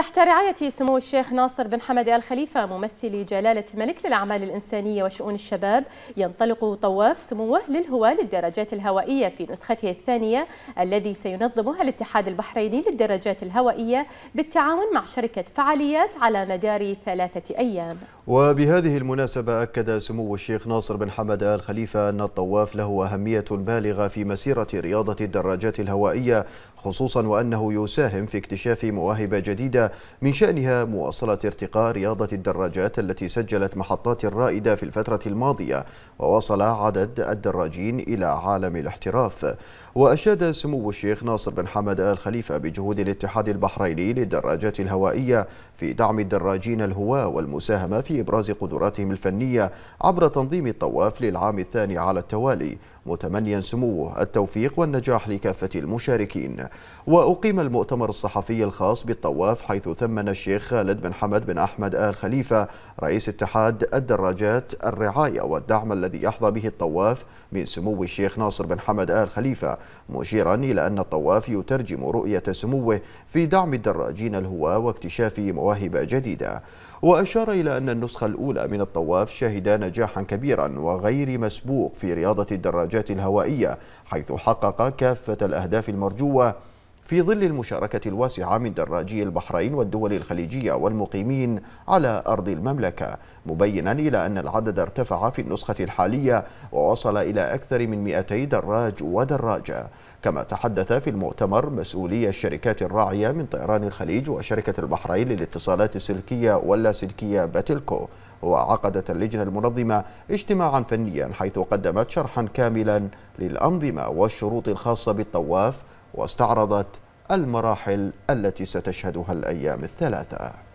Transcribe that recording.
تحت رعاية سمو الشيخ ناصر بن حمد آل خليفة ممثل جلالة الملك للأعمال الإنسانية وشؤون الشباب ينطلق طواف سموه للهواة للدراجات الهوائية في نسخته الثانية الذي سينظمها الاتحاد البحريني للدراجات الهوائية بالتعاون مع شركة فعاليات على مدار ثلاثة أيام وبهذه المناسبة أكد سمو الشيخ ناصر بن حمد آل خليفة أن الطواف له أهمية بالغة في مسيرة رياضة الدراجات الهوائية خصوصا وأنه يساهم في اكتشاف مواهب جديدة من شأنها مواصلة ارتقاء رياضة الدراجات التي سجلت محطات رائدة في الفترة الماضية ووصل عدد الدراجين إلى عالم الاحتراف وأشاد سمو الشيخ ناصر بن حمد آل خليفة بجهود الاتحاد البحريني للدراجات الهوائية في دعم الدراجين الهواة والمساهمة في لابراز قدراتهم الفنية عبر تنظيم الطواف للعام الثاني على التوالي متمنيا سموه التوفيق والنجاح لكافة المشاركين وأقيم المؤتمر الصحفي الخاص بالطواف حيث ثمن الشيخ خالد بن حمد بن أحمد آل خليفة رئيس اتحاد الدراجات الرعاية والدعم الذي يحظى به الطواف من سمو الشيخ ناصر بن حمد آل خليفة مشيرا إلى أن الطواف يترجم رؤية سموه في دعم الدراجين الهواة واكتشاف مواهب جديدة وأشار إلى أن النسخة الأولى من الطواف شهد نجاحا كبيرا وغير مسبوق في رياضة الدراجات الدراجات الهوائية حيث حقق كافة الأهداف المرجوة في ظل المشاركة الواسعة من دراجي البحرين والدول الخليجية والمقيمين على أرض المملكة مبينا إلى أن العدد ارتفع في النسخة الحالية ووصل إلى أكثر من 200 دراج ودراجة كما تحدث في المؤتمر مسؤولي الشركات الراعية من طيران الخليج وشركة البحرين للاتصالات السلكية واللاسلكية باتلكو وعقدت اللجنة المنظمة اجتماعا فنيا حيث قدمت شرحا كاملا للأنظمة والشروط الخاصة بالطواف واستعرضت المراحل التي ستشهدها الأيام الثلاثة